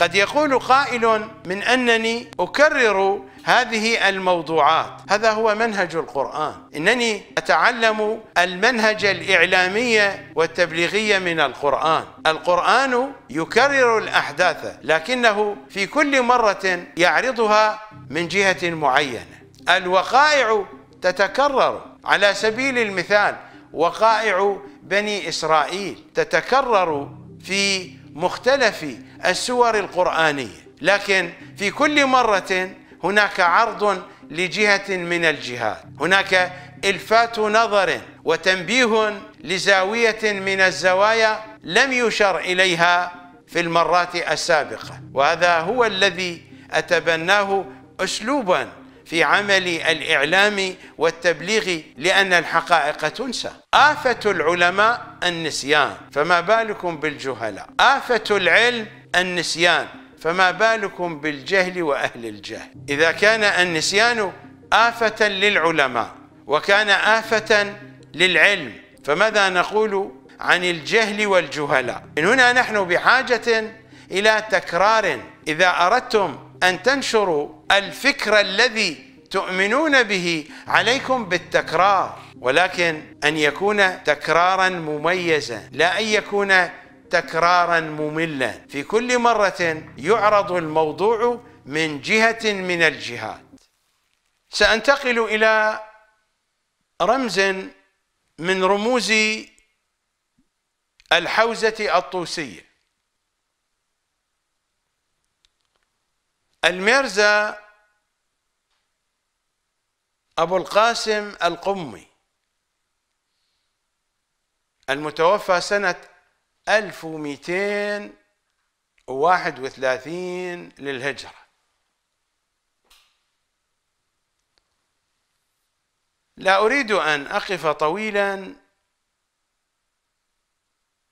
قد يقول قائل من انني اكرر هذه الموضوعات هذا هو منهج القران انني اتعلم المنهج الاعلامي والتبليغي من القران القران يكرر الاحداث لكنه في كل مره يعرضها من جهه معينه الوقائع تتكرر على سبيل المثال وقائع بني اسرائيل تتكرر في مختلف السور القرآنية لكن في كل مرة هناك عرض لجهة من الجهات هناك إلفات نظر وتنبيه لزاوية من الزوايا لم يشر إليها في المرات السابقة وهذا هو الذي أتبناه أسلوبا في عمل الإعلام والتبليغ لأن الحقائق تنسى آفة العلماء النسيان فما بالكم بالجهلاء آفة العلم النسيان فما بالكم بالجهل وأهل الجهل إذا كان النسيان آفة للعلماء وكان آفة للعلم فماذا نقول عن الجهل والجهلاء من هنا نحن بحاجة إلى تكرار إذا أردتم أن تنشروا الفكر الذي تؤمنون به عليكم بالتكرار ولكن أن يكون تكرارا مميزا لا أن يكون تكرارا مملا في كل مرة يعرض الموضوع من جهة من الجهات سأنتقل إلى رمز من رموز الحوزة الطوسية الميرزا أبو القاسم القمي المتوفى سنة 1231 للهجرة لا أريد أن أقف طويلا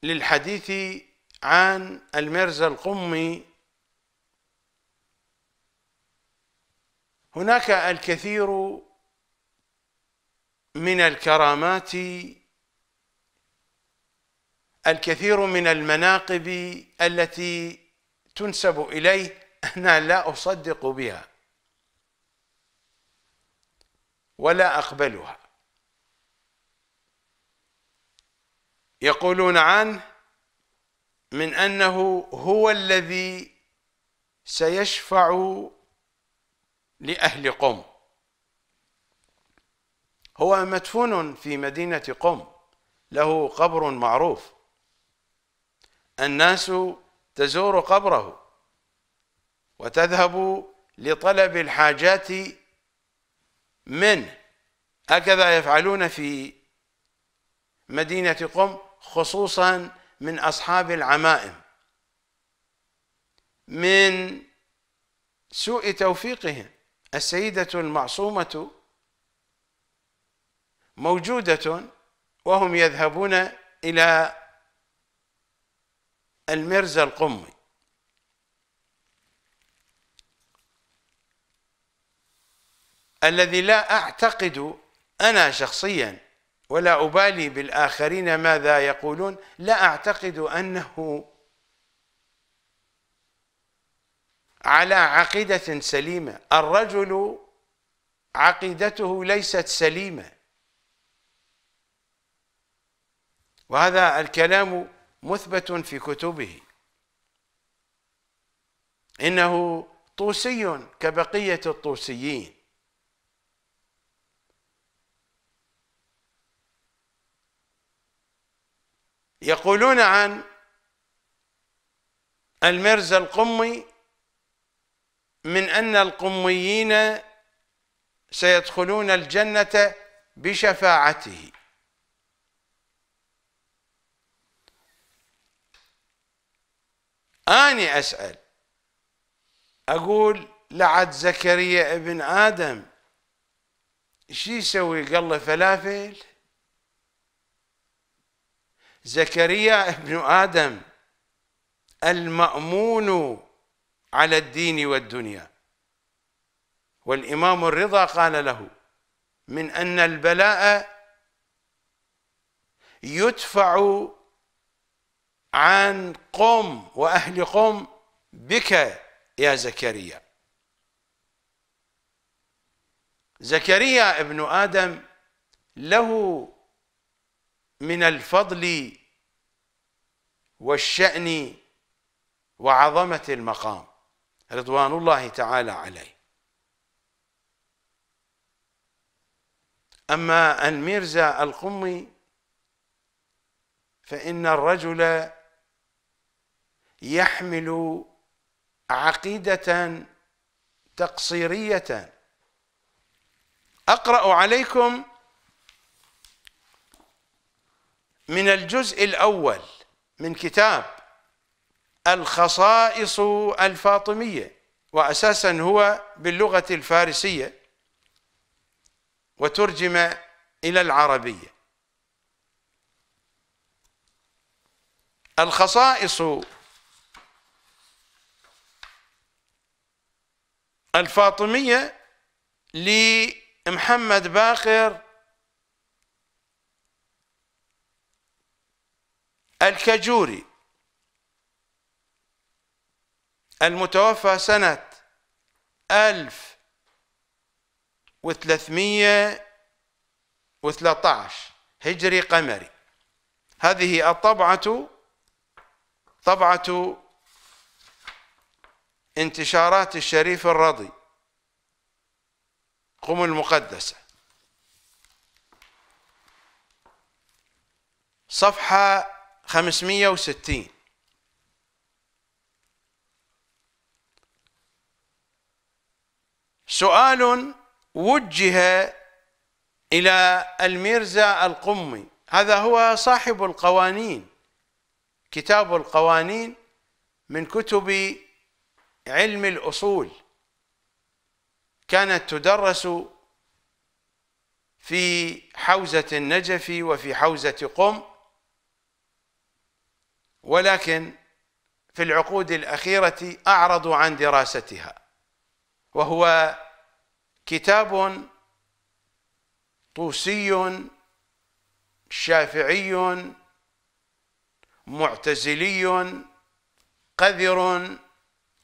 للحديث عن المرزا القمي هناك الكثير من الكرامات الكثير من المناقب التي تنسب إليه أنا لا أصدق بها ولا أقبلها يقولون عنه من أنه هو الذي سيشفع لأهل قم هو مدفون في مدينة قم له قبر معروف الناس تزور قبره وتذهب لطلب الحاجات منه هكذا يفعلون في مدينة قم خصوصا من أصحاب العمائم من سوء توفيقهم السيدة المعصومة موجودة وهم يذهبون إلى المرزا القمي الذي لا أعتقد أنا شخصيا ولا أبالي بالآخرين ماذا يقولون لا أعتقد أنه على عقيدة سليمة الرجل عقيدته ليست سليمة وهذا الكلام مثبت في كتبه انه طوسي كبقيه الطوسيين يقولون عن المرزا القمي من ان القميين سيدخلون الجنه بشفاعته أني أسأل أقول لعد زكريا ابن آدم شو يسوي قال له فلافل زكريا ابن آدم المأمون على الدين والدنيا والإمام الرضا قال له من أن البلاء يدفع عن قم وأهل قم بك يا زكريا زكريا ابن آدم له من الفضل والشأن وعظمة المقام رضوان الله تعالى عليه أما الميرزا القمي فإن الرجل يحمل عقيدة تقصيرية أقرأ عليكم من الجزء الأول من كتاب الخصائص الفاطمية وأساسا هو باللغة الفارسية وترجم إلى العربية الخصائص الفاطمية لمحمد باقر الكجوري المتوفى سنة ألف وثلاثمية وثلاثة عشر هجري قمري هذه الطبعة طبعة انتشارات الشريف الرضي قم المقدسة صفحة 560 سؤال وجه إلى الميرزا القمي هذا هو صاحب القوانين كتاب القوانين من كتب علم الأصول كانت تدرس في حوزة النجف وفي حوزة قم ولكن في العقود الأخيرة أعرضوا عن دراستها وهو كتاب طوسي شافعي معتزلي قذر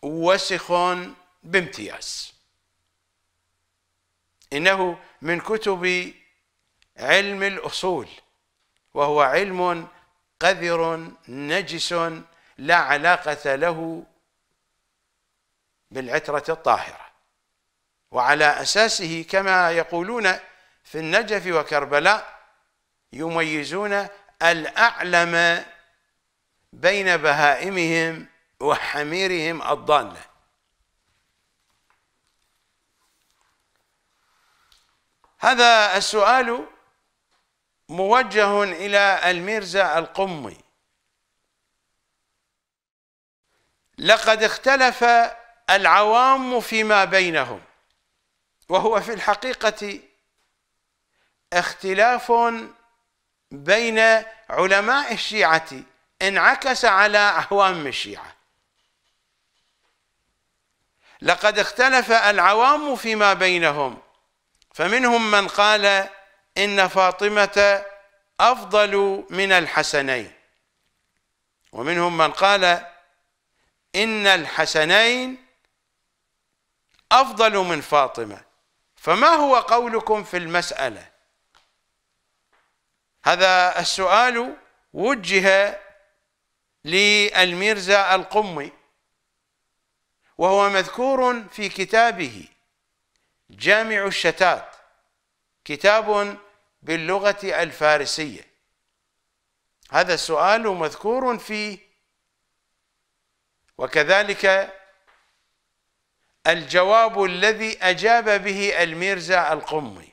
وسخ بامتياز إنه من كتب علم الأصول وهو علم قذر نجس لا علاقة له بالعترة الطاهرة وعلى أساسه كما يقولون في النجف وكربلاء يميزون الأعلم بين بهائمهم وحميرهم الضاله هذا السؤال موجه الى الميرزا القمي لقد اختلف العوام فيما بينهم وهو في الحقيقه اختلاف بين علماء الشيعه انعكس على اعوام الشيعه لقد اختلف العوام فيما بينهم فمنهم من قال إن فاطمة أفضل من الحسنين ومنهم من قال إن الحسنين أفضل من فاطمة فما هو قولكم في المسألة هذا السؤال وجه للميرزا القمي وهو مذكور في كتابه جامع الشتات كتاب باللغة الفارسية هذا السؤال مذكور فيه وكذلك الجواب الذي أجاب به الميرزا القمي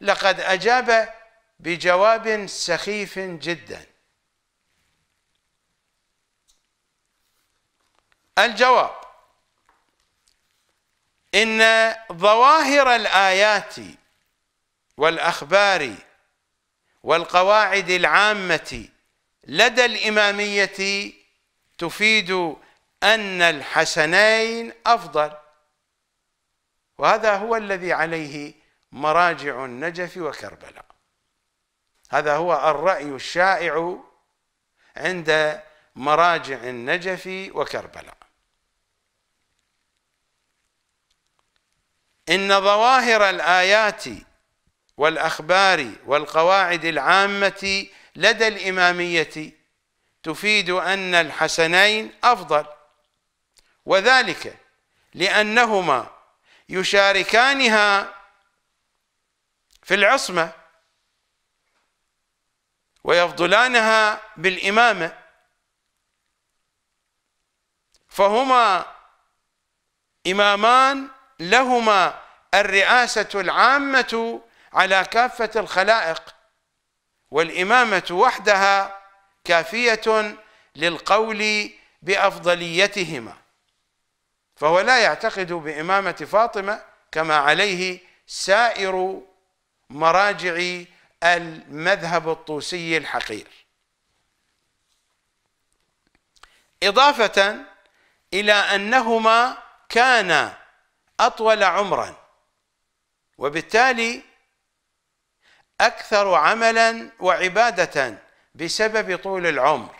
لقد أجاب بجواب سخيف جداً الجواب إن ظواهر الآيات والأخبار والقواعد العامة لدى الإمامية تفيد أن الحسنين أفضل وهذا هو الذي عليه مراجع النجف وكربلاء هذا هو الرأي الشائع عند مراجع النجف وكربلاء إن ظواهر الآيات والأخبار والقواعد العامة لدى الإمامية تفيد أن الحسنين أفضل وذلك لأنهما يشاركانها في العصمة ويفضلانها بالإمامة فهما إمامان لهما الرئاسة العامة على كافة الخلائق والإمامة وحدها كافية للقول بأفضليتهما فهو لا يعتقد بإمامة فاطمة كما عليه سائر مراجع المذهب الطوسي الحقير إضافة إلى أنهما كانا أطول عمرا وبالتالي أكثر عملا وعبادة بسبب طول العمر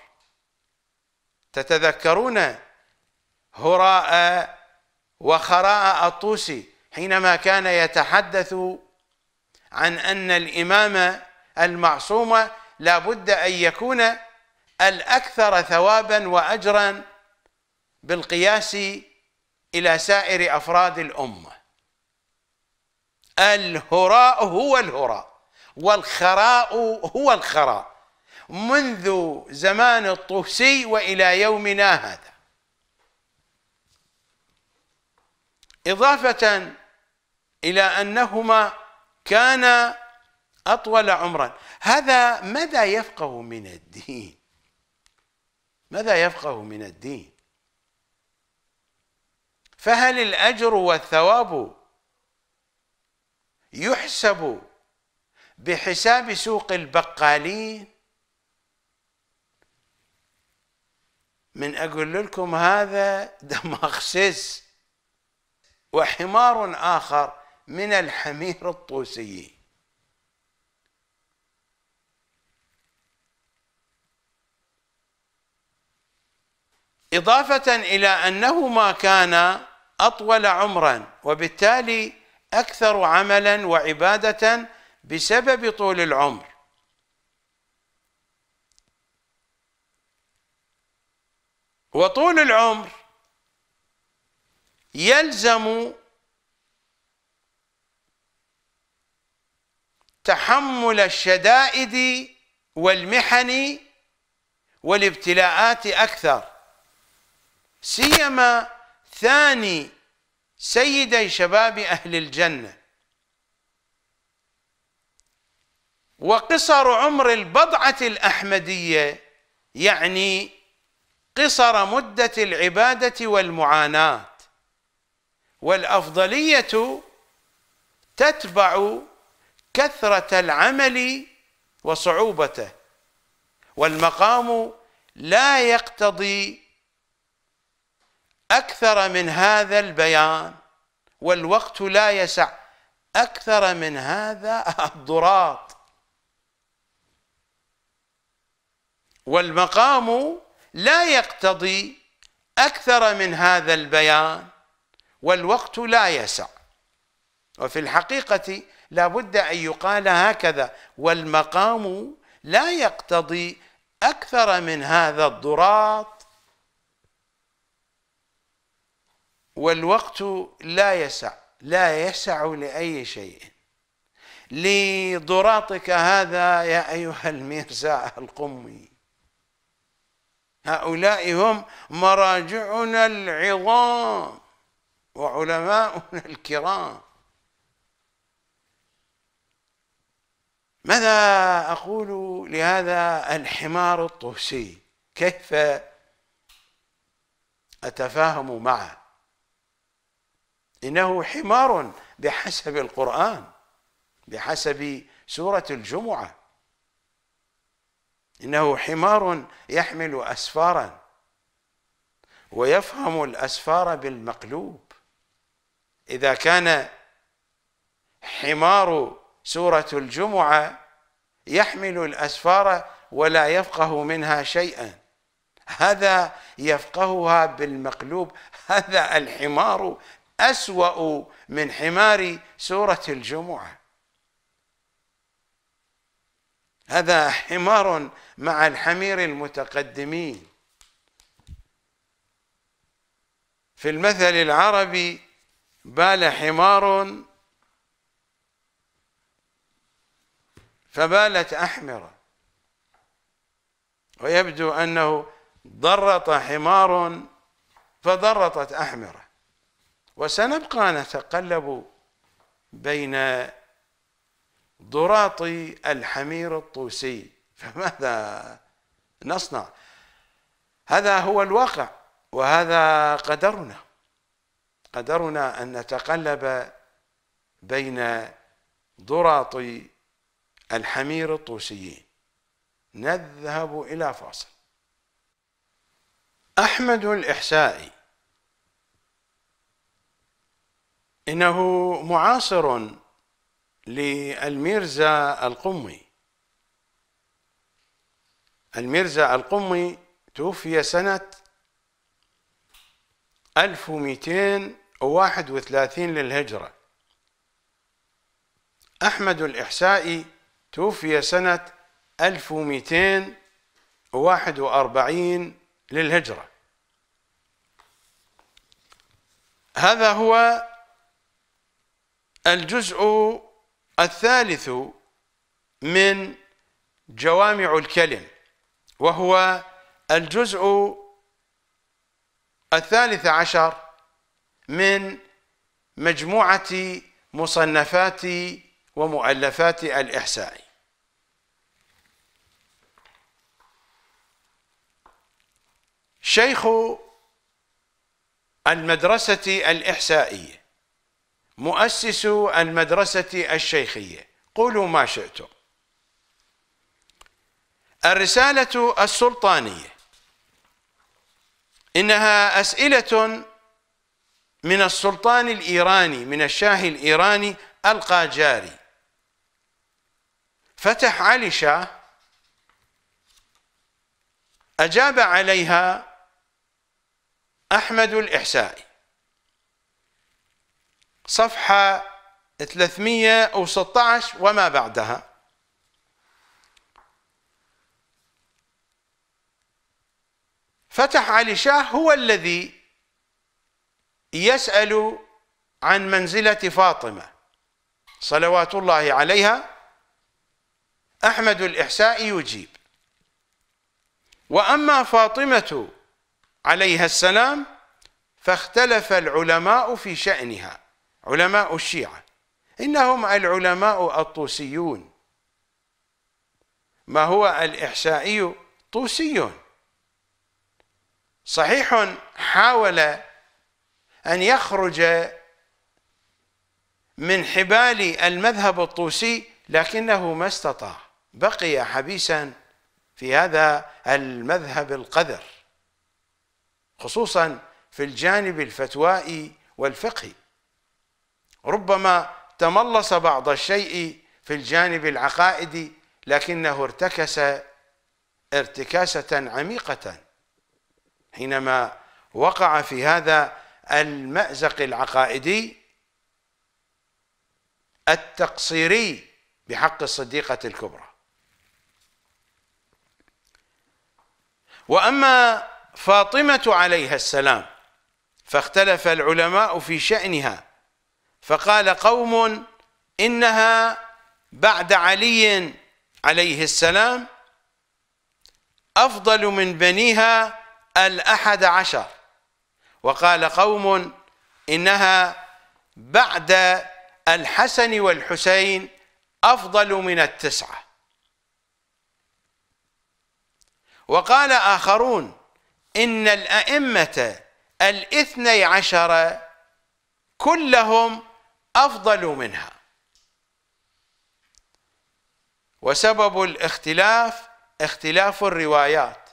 تتذكرون هراء وخراء الطوسي حينما كان يتحدث عن أن الإمام المعصوم لا بد أن يكون الأكثر ثوابا وأجرا بالقياس الى سائر افراد الامه الهراء هو الهراء والخراء هو الخراء منذ زمان الطوسي والى يومنا هذا اضافه الى انهما كان اطول عمرا هذا ماذا يفقه من الدين ماذا يفقه من الدين فهل الاجر والثواب يحسب بحساب سوق البقالين من اقول لكم هذا دماغ سيس وحمار اخر من الحمير الطوسي اضافه الى انهما كانا اطول عمرا وبالتالي اكثر عملا وعباده بسبب طول العمر وطول العمر يلزم تحمل الشدائد والمحن والابتلاءات اكثر سيما ثاني سيدي شباب أهل الجنة وقصر عمر البضعة الأحمدية يعني قصر مدة العبادة والمعاناة والأفضلية تتبع كثرة العمل وصعوبته والمقام لا يقتضي أكثر من هذا البيان والوقت لا يسع أكثر من هذا الضراط والمقام لا يقتضي أكثر من هذا البيان والوقت لا يسع وفي الحقيقة لا بد أن يقال هكذا والمقام لا يقتضي أكثر من هذا الضراط والوقت لا يسع لا يسع لأي شيء لضراطك هذا يا أيها الميرزا القمي هؤلاء هم مراجعنا العظام وعلماؤنا الكرام ماذا أقول لهذا الحمار الطوسي كيف أتفاهم معه إنه حمار بحسب القرآن بحسب سورة الجمعة إنه حمار يحمل أسفارا ويفهم الأسفار بالمقلوب إذا كان حمار سورة الجمعة يحمل الأسفار ولا يفقه منها شيئا هذا يفقهها بالمقلوب هذا الحمار أسوأ من حمار سورة الجمعة هذا حمار مع الحمير المتقدمين في المثل العربي بال حمار فبالت أحمر ويبدو أنه ضرط حمار فضرطت أحمرة وسنبقى نتقلب بين ضراط الحمير الطوسي فماذا نصنع هذا هو الواقع وهذا قدرنا قدرنا ان نتقلب بين ضراط الحمير الطوسيين نذهب الى فاصل احمد الاحسائي إنه معاصر للميرزا القمي الميرزا القمي توفي سنة 1231 للهجرة أحمد الإحسائي توفي سنة 1241 للهجرة هذا هو الجزء الثالث من جوامع الكلم وهو الجزء الثالث عشر من مجموعة مصنفات ومؤلفات الإحساء شيخ المدرسة الإحسائية مؤسس المدرسة الشيخية قولوا ما شئتم الرسالة السلطانية إنها أسئلة من السلطان الإيراني من الشاه الإيراني القاجاري فتح علي شاه أجاب عليها أحمد الإحسائي صفحة 316 وما بعدها فتح علي شاه هو الذي يسأل عن منزلة فاطمة صلوات الله عليها أحمد الإحساء يجيب وأما فاطمة عليها السلام فاختلف العلماء في شأنها علماء الشيعة إنهم العلماء الطوسيون ما هو الإحسائي طوسي صحيح حاول أن يخرج من حبال المذهب الطوسي لكنه ما استطاع بقي حبيسا في هذا المذهب القذر خصوصا في الجانب الفتوائي والفقهي ربما تملص بعض الشيء في الجانب العقائدي لكنه ارتكس ارتكاسة عميقة حينما وقع في هذا المأزق العقائدي التقصيري بحق الصديقة الكبرى وأما فاطمة عليها السلام فاختلف العلماء في شأنها فقال قوم إنها بعد علي عليه السلام أفضل من بنيها الأحد عشر وقال قوم إنها بعد الحسن والحسين أفضل من التسعة وقال آخرون إن الأئمة الاثني عشر كلهم أفضل منها وسبب الاختلاف اختلاف الروايات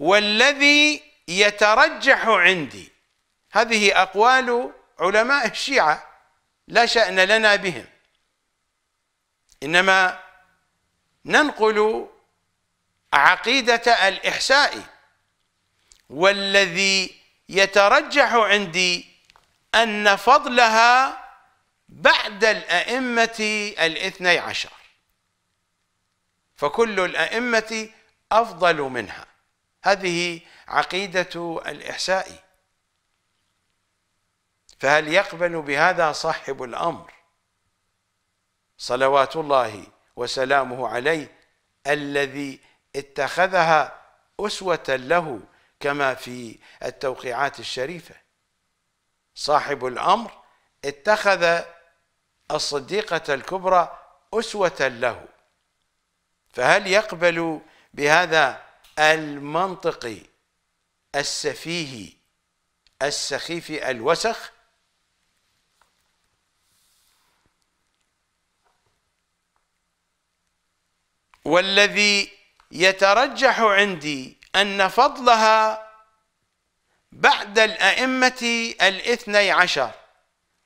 والذي يترجح عندي هذه أقوال علماء الشيعة لا شأن لنا بهم إنما ننقل عقيدة الإحساء والذي يترجح عندي أن فضلها بعد الأئمة الاثني عشر فكل الأئمة أفضل منها هذه عقيدة الإحساء فهل يقبل بهذا صاحب الأمر صلوات الله وسلامه عليه الذي اتخذها أسوة له كما في التوقيعات الشريفة صاحب الأمر اتخذ الصديقة الكبرى أسوة له فهل يقبل بهذا المنطق السفيه السخيف الوسخ والذي يترجح عندي أن فضلها بعد الأئمة الاثني عشر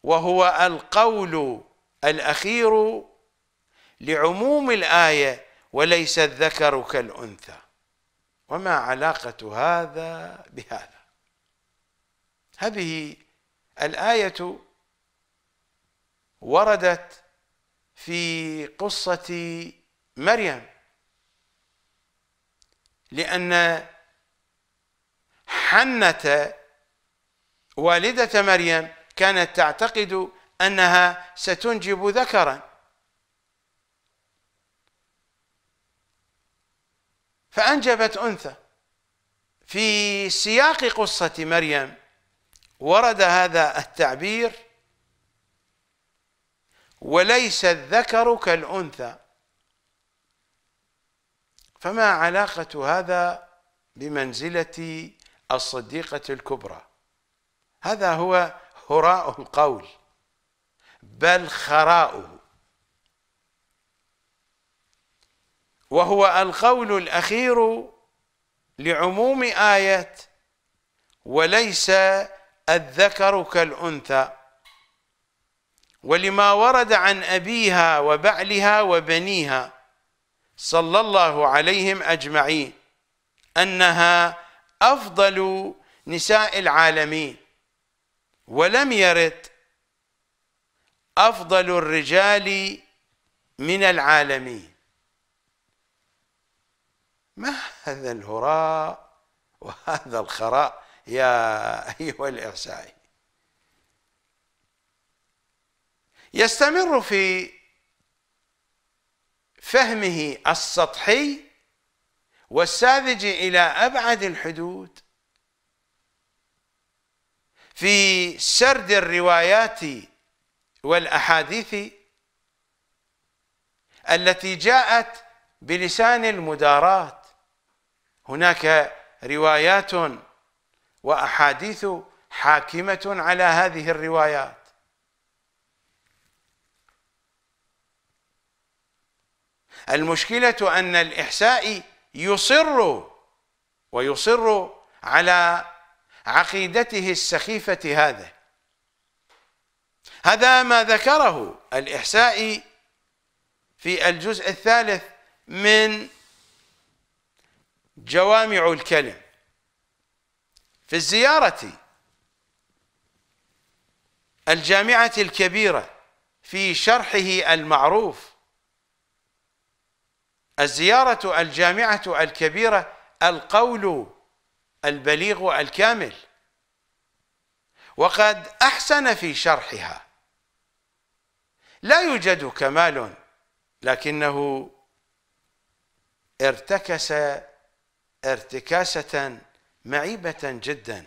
وهو القول الأخير لعموم الآية وليس الذكر كالأنثى وما علاقة هذا بهذا هذه الآية وردت في قصة مريم لأن حنة والدة مريم كانت تعتقد أنها ستنجب ذكرا فأنجبت أنثى في سياق قصة مريم ورد هذا التعبير وليس الذكر كالأنثى فما علاقة هذا بمنزلة الصديقة الكبرى هذا هو هراء القول بل خراؤه وهو القول الأخير لعموم آية وليس الذكر كالأنثى ولما ورد عن أبيها وبعلها وبنيها صلى الله عليهم أجمعين أنها أفضل نساء العالمين ولم يرد أفضل الرجال من العالمين ما هذا الهراء وهذا الخراء يا أيها الإحسائي يستمر في فهمه السطحي والساذج إلى أبعد الحدود في سرد الروايات والاحاديث التي جاءت بلسان المدارات هناك روايات واحاديث حاكمه على هذه الروايات المشكله ان الاحساء يصر ويصر على عقيدته السخيفه هذه هذا ما ذكره الإحسائي في الجزء الثالث من جوامع الكلم في الزيارة الجامعة الكبيرة في شرحه المعروف الزيارة الجامعة الكبيرة القول البليغ الكامل وقد أحسن في شرحها لا يوجد كمال لكنه ارتكس ارتكاسة معيبة جدا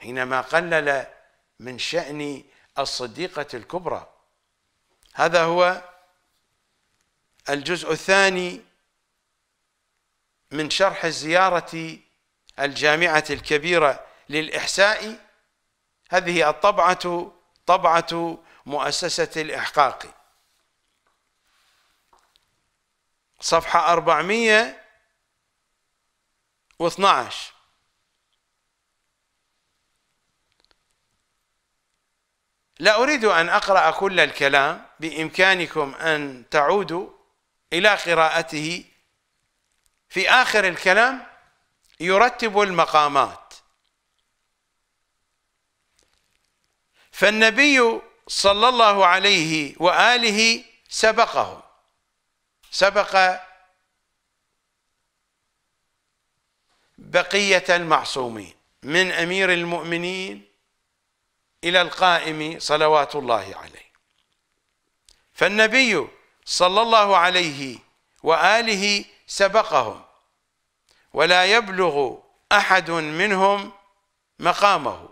حينما قلل من شأن الصديقة الكبرى هذا هو الجزء الثاني من شرح الزيارة الجامعة الكبيرة للإحساء هذه الطبعة طبعة مؤسسة الإحقاق صفحة 412 لا أريد أن أقرأ كل الكلام بإمكانكم أن تعودوا إلى قراءته في آخر الكلام يرتب المقامات فالنبي صلى الله عليه وآله سبقه سبق بقية المعصومين من أمير المؤمنين إلى القائم صلوات الله عليه فالنبي صلى الله عليه وآله سبقهم ولا يبلغ أحد منهم مقامه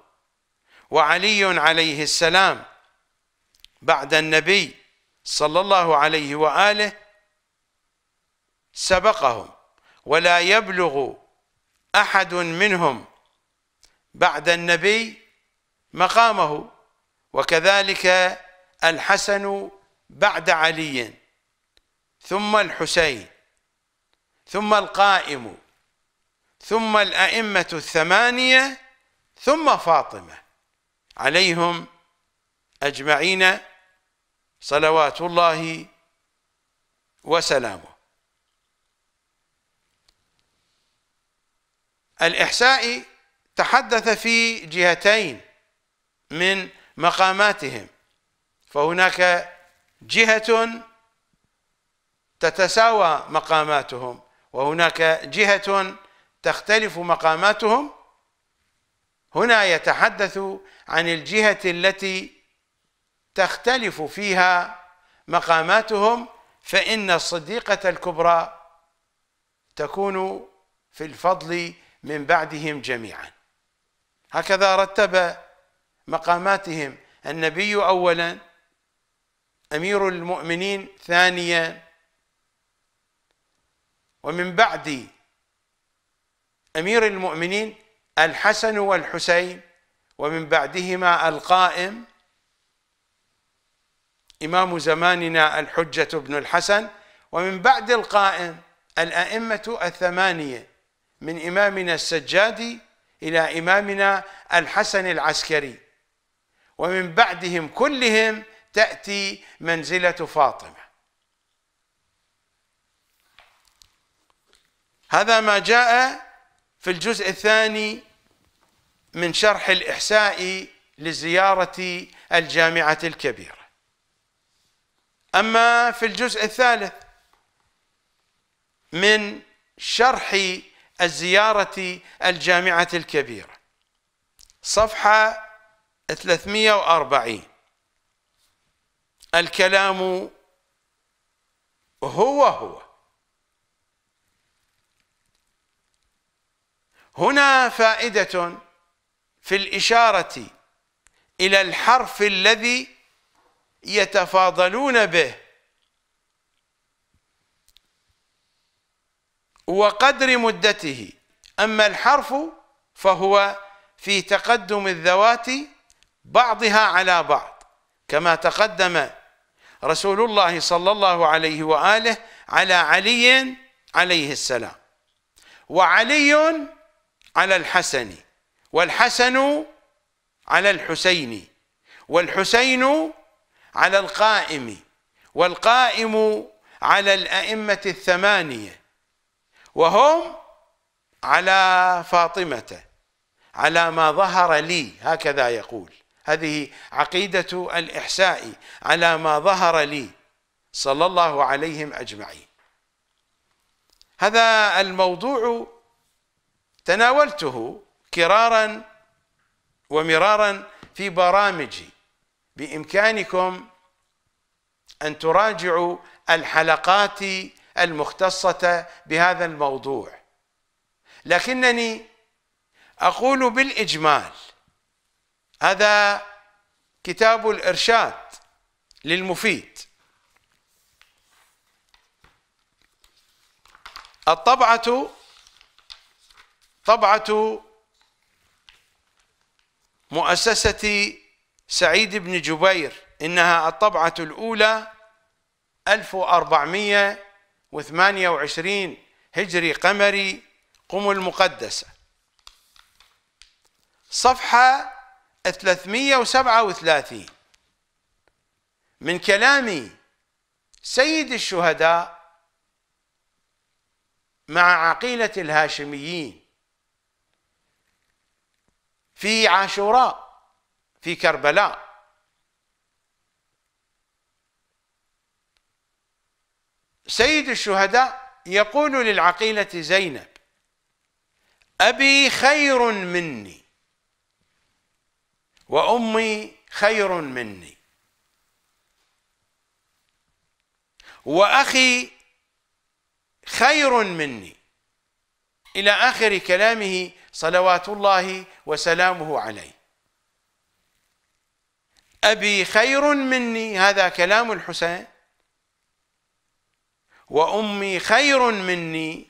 وعلي عليه السلام بعد النبي صلى الله عليه وآله سبقهم ولا يبلغ أحد منهم بعد النبي مقامه وكذلك الحسن بعد علي ثم الحسين ثم القائم ثم الأئمة الثمانية ثم فاطمة عليهم أجمعين صلوات الله وسلامه الإحساء تحدث في جهتين من مقاماتهم فهناك جهة تتساوى مقاماتهم وهناك جهة تختلف مقاماتهم هنا يتحدث عن الجهة التي تختلف فيها مقاماتهم فإن الصديقة الكبرى تكون في الفضل من بعدهم جميعا هكذا رتب مقاماتهم النبي أولا أمير المؤمنين ثانيا ومن بعد أمير المؤمنين الحسن والحسين ومن بعدهما القائم إمام زماننا الحجة بن الحسن ومن بعد القائم الأئمة الثمانية من إمامنا السجادي إلى إمامنا الحسن العسكري ومن بعدهم كلهم تأتي منزلة فاطمة هذا ما جاء في الجزء الثاني من شرح الإحساء لزيارة الجامعة الكبيرة أما في الجزء الثالث من شرح الزيارة الجامعة الكبيرة صفحة 340 الكلام هو هو هنا فائدة في الإشارة إلى الحرف الذي يتفاضلون به وقدر مدته أما الحرف فهو في تقدم الذوات بعضها على بعض كما تقدم رسول الله صلى الله عليه وآله على علي عليه السلام وعلي على الحسن والحسن على الحسين والحسين على القائم والقائم على الأئمة الثمانية وهم على فاطمة على ما ظهر لي هكذا يقول هذه عقيدة الإحساء على ما ظهر لي صلى الله عليهم أجمعين هذا الموضوع تناولته كرارا ومرارا في برامجي بامكانكم ان تراجعوا الحلقات المختصه بهذا الموضوع لكنني اقول بالاجمال هذا كتاب الارشاد للمفيد الطبعه طبعه مؤسسه سعيد بن جبير إنها الطبعة الأولى 1428 هجري قمري قم المقدسة صفحة 337 من كلام سيد الشهداء مع عقيلة الهاشميين في عاشوراء في كربلاء سيد الشهداء يقول للعقيلة زينب أبي خير مني وأمي خير مني وأخي خير مني إلى آخر كلامه صلوات الله وسلامه عليه أبي خير مني هذا كلام الحسين وأمي خير مني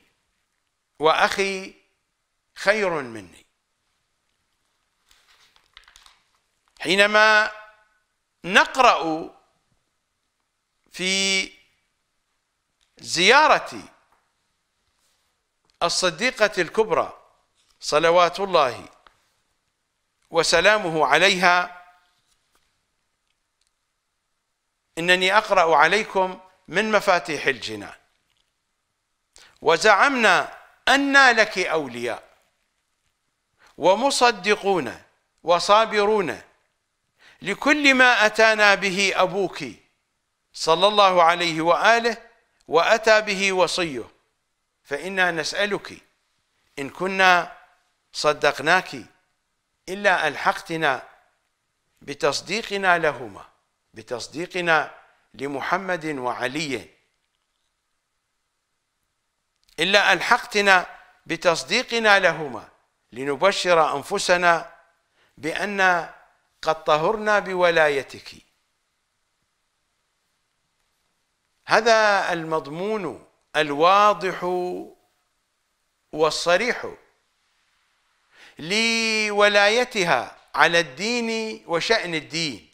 وأخي خير مني حينما نقرأ في زيارة الصديقة الكبرى صلوات الله وسلامه عليها انني اقرا عليكم من مفاتيح الجنان وزعمنا انا لك أولياء ومصدقون وصابرون لكل ما أتانا به أبوك صلى الله عليه وآله وأتى به وصيه فإنا نسألك إن كنا صدقناك إلا ألحقتنا بتصديقنا لهما بتصديقنا لمحمد وعلي إلا ألحقتنا بتصديقنا لهما لنبشر أنفسنا بأن قد طهرنا بولايتك هذا المضمون الواضح والصريح لولايتها على الدين وشأن الدين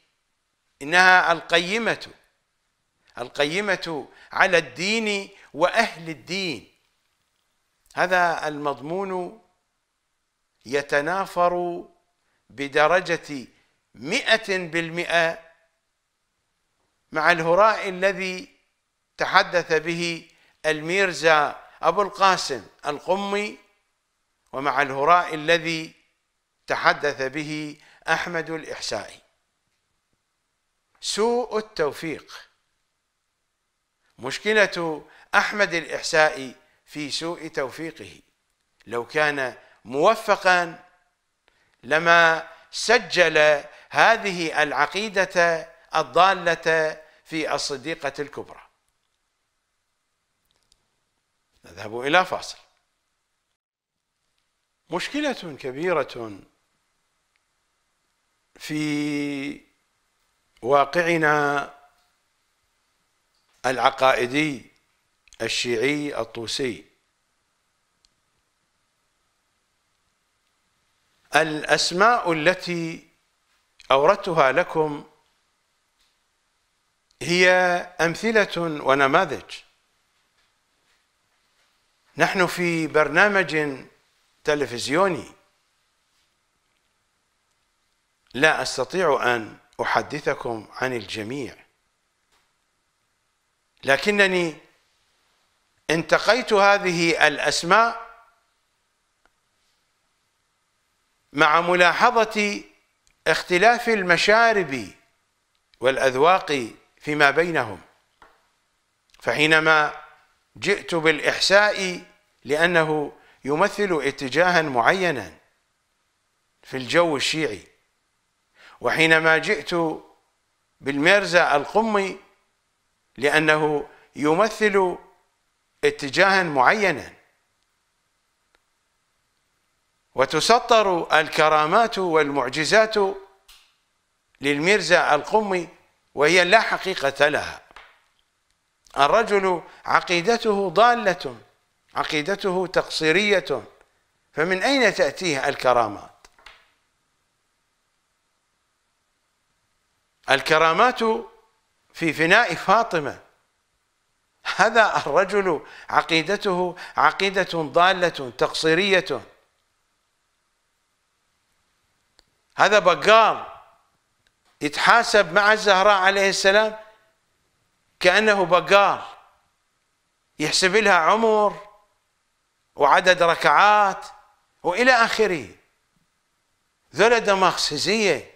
إنها القيمة القيمة على الدين وأهل الدين هذا المضمون يتنافر بدرجة مئة بالمئة مع الهراء الذي تحدث به الميرزا أبو القاسم القمي ومع الهراء الذي تحدث به أحمد الإحسائي سوء التوفيق مشكلة أحمد الإحسائي في سوء توفيقه لو كان موفقا لما سجل هذه العقيدة الضالة في الصديقة الكبرى نذهب إلى فاصل مشكلة كبيرة في واقعنا العقائدي الشيعي الطوسي الأسماء التي أوردتها لكم هي أمثلة ونماذج نحن في برنامج تلفزيوني لا أستطيع أن احدثكم عن الجميع لكنني انتقيت هذه الاسماء مع ملاحظه اختلاف المشارب والاذواق فيما بينهم فحينما جئت بالاحساء لانه يمثل اتجاها معينا في الجو الشيعي وحينما جئت بالميرزا القمي لأنه يمثل اتجاها معينا وتسطر الكرامات والمعجزات للميرزا القمي وهي لا حقيقة لها الرجل عقيدته ضالة عقيدته تقصيرية فمن أين تأتيه الكرامة الكرامات في فناء فاطمة هذا الرجل عقيدته عقيدة ضالة تقصيرية هذا بقال يتحاسب مع الزهراء عليه السلام كأنه بقال يحسب لها عمر وعدد ركعات وإلى آخره ذولا دماغ سزية